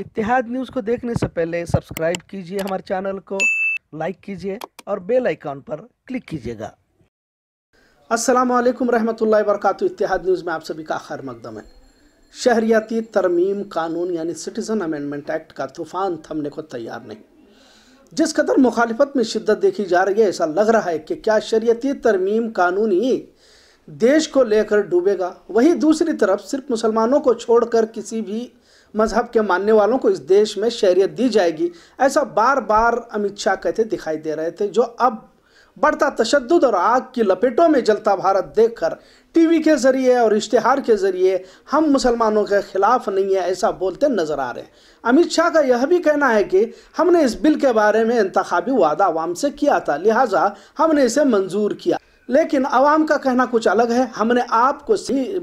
इतिहाद news को देखने से पहले सब्सक्राइब कीजिए हमारे चैनल को लाइक कीजिए और बेल आइकॉन पर क्लिक कीजिएगा अस्सलाम वालेकुम रहमतुल्लाहि वरकत इतिहाद न्यूज़ में आप सभी का खैर मकदम है शहरियाती तरमीम कानून यानी सिटीज़न अमेंडमेंट एक्ट का तूफ़ान थमने को तैयार नहीं जिस कदर मुखालफत में शिद्दत देखी जा रही है ऐसा लग रहा है कि क्या शरीयती तरमीम कानूनी देश को लेकर डूबेगा वहीं दूसरी तरफ सिर्फ मुसलमानों को छोड़कर किसी भी मजहब के मानने वालों को इस देश में शहरीत दी जाएगी ऐसा बार बार अमित शाह कहते दिखाई दे रहे थे जो अब बढ़ता तशद और आग की लपेटों में जलता भारत देखकर टीवी के जरिए और इश्तहार के जरिए हम मुसलमानों के खिलाफ नहीं है ऐसा बोलते नजर आ रहे हैं अमित शाह का यह भी कहना है कि हमने इस बिल के बारे में इंतबी वादा आवाम से किया था लिहाजा हमने इसे मंजूर किया लेकिन आवाम का कहना कुछ अलग है हमने आपको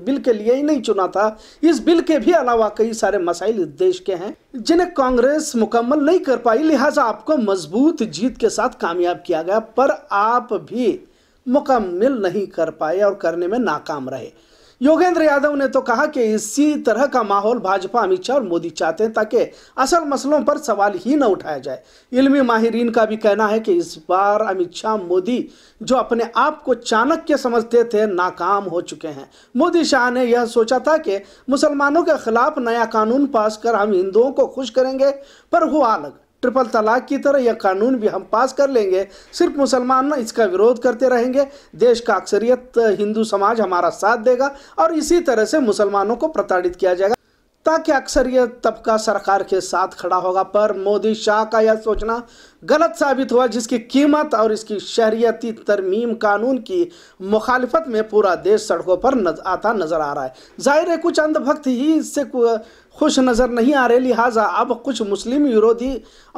बिल के लिए ही नहीं चुना था इस बिल के भी अलावा कई सारे मसाइल देश के हैं जिन्हें कांग्रेस मुकम्मल नहीं कर पाई लिहाजा आपको मजबूत जीत के साथ कामयाब किया गया पर आप भी मुकम्मल नहीं कर पाए और करने में नाकाम रहे योगेंद्र यादव ने तो कहा कि इसी तरह का माहौल भाजपा अमित शाह और मोदी चाहते हैं ताकि असल मसलों पर सवाल ही न उठाया जाए इल्मी माहरीन का भी कहना है कि इस बार अमित शाह मोदी जो अपने आप को चाणक्य समझते थे नाकाम हो चुके हैं मोदी शाह ने यह सोचा था कि मुसलमानों के खिलाफ नया कानून पास कर हम हिंदुओं को खुश करेंगे पर हुआ अलग ट्रिपल तलाक की तरह यह कानून भी हम पास कर लेंगे सिर्फ मुसलमान इसका विरोध करते रहेंगे देश का अक्सरियत हिंदू समाज हमारा साथ देगा और इसी तरह से मुसलमानों को प्रताड़ित किया जाएगा ताकि अक्सर यह तबका सरकार के साथ खड़ा होगा पर मोदी शाह का यह सोचना गलत साबित हुआ जिसकी कीमत और इसकी शहरियती तरमीम कानून की मुखालफत में पूरा देश सड़कों पर नज, आता नजर आ रहा है जाहिर है कुछ अंधभक्त ही इससे खुश नज़र नहीं आ रहे लिहाजा अब कुछ मुस्लिम विरोधी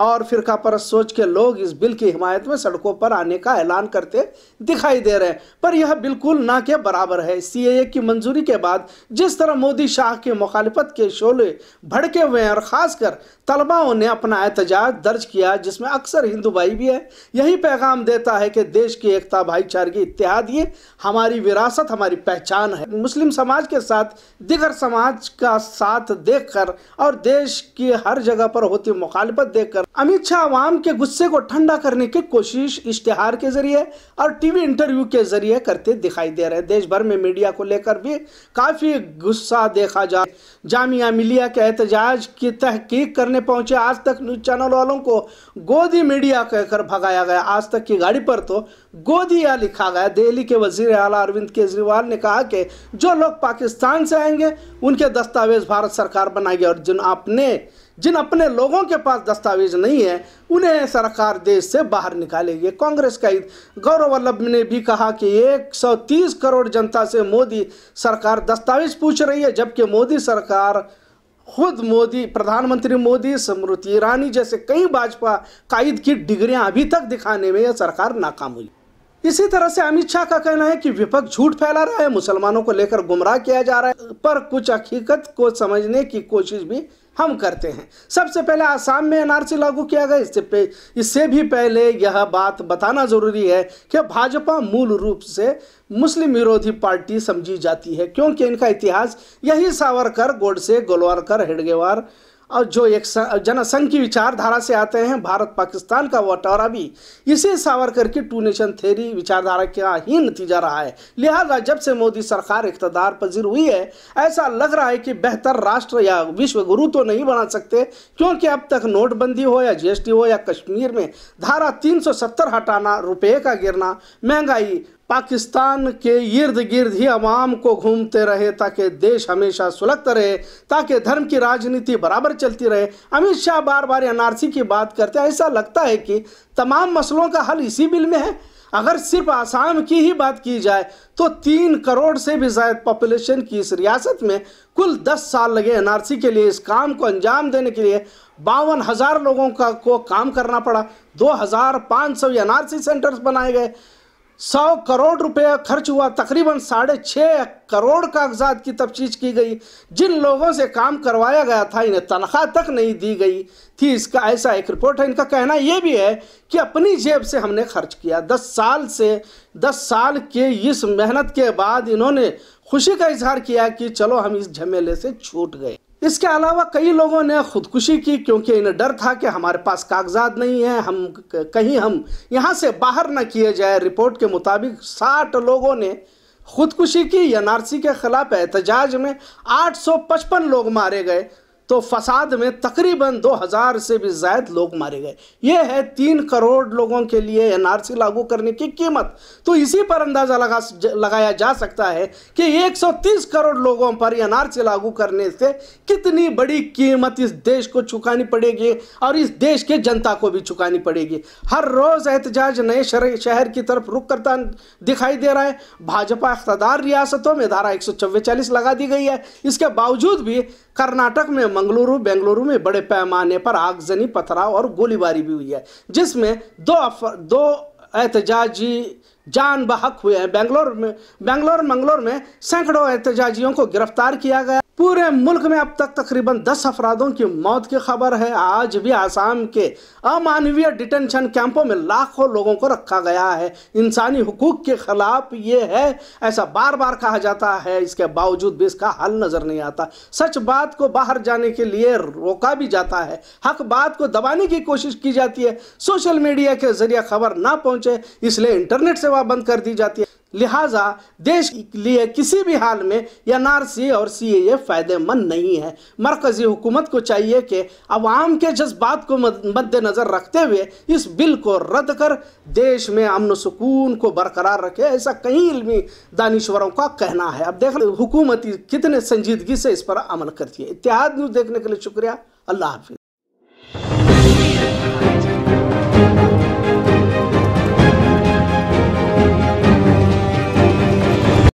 और फिरका परस सोच के लोग इस बिल की हिमायत में सड़कों पर आने का ऐलान करते दिखाई दे रहे हैं पर यह बिल्कुल ना के बराबर है ए की मंजूरी के बाद जिस तरह मोदी शाह के मुखालफत के शोले भड़के हुए हैं और ख़ासकर तलबाओं ने अपना एहतजाज दर्ज किया जिसमें अक्सर हिंदू भाई भी है यही पैगाम देता है कि देश की एकता भाईचारे की इतिहाद ये हमारी विरासत हमारी पहचान है मुस्लिम समाज के साथ दिगर समाज का साथ देख देखकर और देश की हर जगह पर होती मुखालफत देखकर अमित शाह आवाम के गुस्से को ठंडा करने की कोशिश इश्तिहार के जरिए और टीवी इंटरव्यू के जरिए करते दिखाई दे रहे देश भर में मीडिया को लेकर भी काफ़ी गुस्सा देखा जा जामिया मिलिया के एहतजाज की तहकीक करने पहुंचे आज तक न्यूज़ चैनल वालों को गोदी मीडिया कहकर भगाया गया आज तक की गाड़ी पर तो गोदिया लिखा गया दिल्ली के वजीर अला अरविंद केजरीवाल ने कहा कि जो लोग पाकिस्तान से आएंगे उनके दस्तावेज भारत सरकार बनाएगी और जिन आपने जिन अपने लोगों के पास दस्तावेज नहीं है उन्हें सरकार देश से बाहर निकालेगी कांग्रेस का गौरव वल्लभ ने भी कहा कि 130 करोड़ जनता से मोदी सरकार दस्तावेज पूछ रही है जबकि मोदी सरकार खुद मोदी प्रधानमंत्री मोदी स्मृति ईरानी जैसे कई भाजपा कायद की डिग्रियां अभी तक दिखाने में यह सरकार नाकाम हुई इसी तरह से अमित शाह का कहना है कि विपक्ष झूठ फैला रहा है मुसलमानों को लेकर गुमराह किया जा रहा है पर कुछ हकीकत को समझने की कोशिश भी हम करते हैं सबसे पहले आसाम में एनआरसी लागू किया गया इससे पे इससे भी पहले यह बात बताना जरूरी है कि भाजपा मूल रूप से मुस्लिम विरोधी पार्टी समझी जाती है क्योंकि इनका इतिहास यही सावरकर गोडसे गोलवारकर हेडगेवार और जो एक जनसंघ की विचारधारा से आते हैं भारत पाकिस्तान का बंटवारा भी इसे सावरकर की टू नेशन थेरी विचारधारा का ही नतीजा रहा है लिहाजा जब से मोदी सरकार इकतदार पजीर हुई है ऐसा लग रहा है कि बेहतर राष्ट्र या विश्व गुरु तो नहीं बना सकते क्योंकि अब तक नोटबंदी हो या जीएसटी हो या कश्मीर में धारा 370 हटाना रुपये का गिरना महंगाई पाकिस्तान के इर्द गिर्द ही अवाम को घूमते रहे ताकि देश हमेशा सुलगता रहे ताकि धर्म की राजनीति बराबर चलती रहे अमित शाह बार बार एनआरसी की बात करते हैं ऐसा लगता है कि तमाम मसलों का हल इसी बिल में है अगर सिर्फ आसाम की ही बात की जाए तो तीन करोड़ से भी ज्यादा पॉपुलेशन की इस रियासत में कुल दस साल लगे एनआरसी के लिए इस काम को अंजाम देने के लिए बावन हज़ार लोगों का को काम करना पड़ा दो हज़ार पाँच सौ एन सेंटर्स बनाए गए सौ करोड़ रुपया खर्च हुआ तकरीबन साढ़े छः करोड़ कागजात की तफ्तीश की गई जिन लोगों से काम करवाया गया था इन्हें तनख्वाह तक नहीं दी गई थी इसका ऐसा एक रिपोर्ट है इनका कहना यह भी है कि अपनी जेब से हमने खर्च किया दस साल से दस साल के इस मेहनत के बाद इन्होंने खुशी का इजहार किया कि चलो हम इस झमेले से छूट गए इसके अलावा कई लोगों ने खुदकुशी की क्योंकि इन्हें डर था कि हमारे पास कागजात नहीं है हम कहीं हम यहाँ से बाहर न किए जाए रिपोर्ट के मुताबिक साठ लोगों ने खुदकुशी की एनआरसी के खिलाफ एहतजाज में 855 लोग मारे गए तो फसाद में तकरीबन 2000 से भी जायद लोग मारे गए यह है तीन करोड़ लोगों के लिए एनआरसी लागू करने की कीमत तो इसी पर अंदाज़ा लगा लगाया जा सकता है कि 130 करोड़ लोगों पर एनआरसी लागू करने से कितनी बड़ी कीमत इस देश को चुकानी पड़ेगी और इस देश के जनता को भी चुकानी पड़ेगी हर रोज़ एहतजाज नए शहर की तरफ रुख करता दिखाई दे रहा है भाजपा अख्तदार रियासतों में धारा एक लगा दी गई है इसके बावजूद भी कर्नाटक में मंगलुरु बेंगलुरु में बड़े पैमाने पर आगजनी पथराव और गोलीबारी भी हुई है जिसमें दो अफर, दो एहतजाजी जान बहक हुए हैं बेंगलोर में बेंगलोर मंगलोर में सैकड़ों एहतजाजियों को गिरफ्तार किया गया पूरे मुल्क में अब तक तकरीबन दस अफराधों की मौत की खबर है आज भी आसाम के अमानवीय डिटेंशन कैंपों में लाखों लोगों को रखा गया है इंसानी हकूक के खिलाफ ये है ऐसा बार बार कहा जाता है इसके बावजूद भी इसका हल नज़र नहीं आता सच बात को बाहर जाने के लिए रोका भी जाता है हक बात को दबाने की कोशिश की जाती है सोशल मीडिया के जरिए खबर ना पहुंचे इसलिए इंटरनेट सेवा बंद कर दी जाती है लिहाजा देश के लिए किसी भी हाल में एनआरसी और सीएए फ़ायदेमंद नहीं है मरकज़ी हुकूमत को चाहिए कि अवाम के जज्बात को मद्देनज़र रखते हुए इस बिल को रद्द कर देश में अमन सुकून को बरकरार रखे ऐसा कई इलमी दानश्वरों का कहना है अब देख हुकूमती कितने संजीदगी से इस पर अमल करती है इतिहाद न्यूज़ देखने के लिए शुक्रिया अल्लाह हाफिज़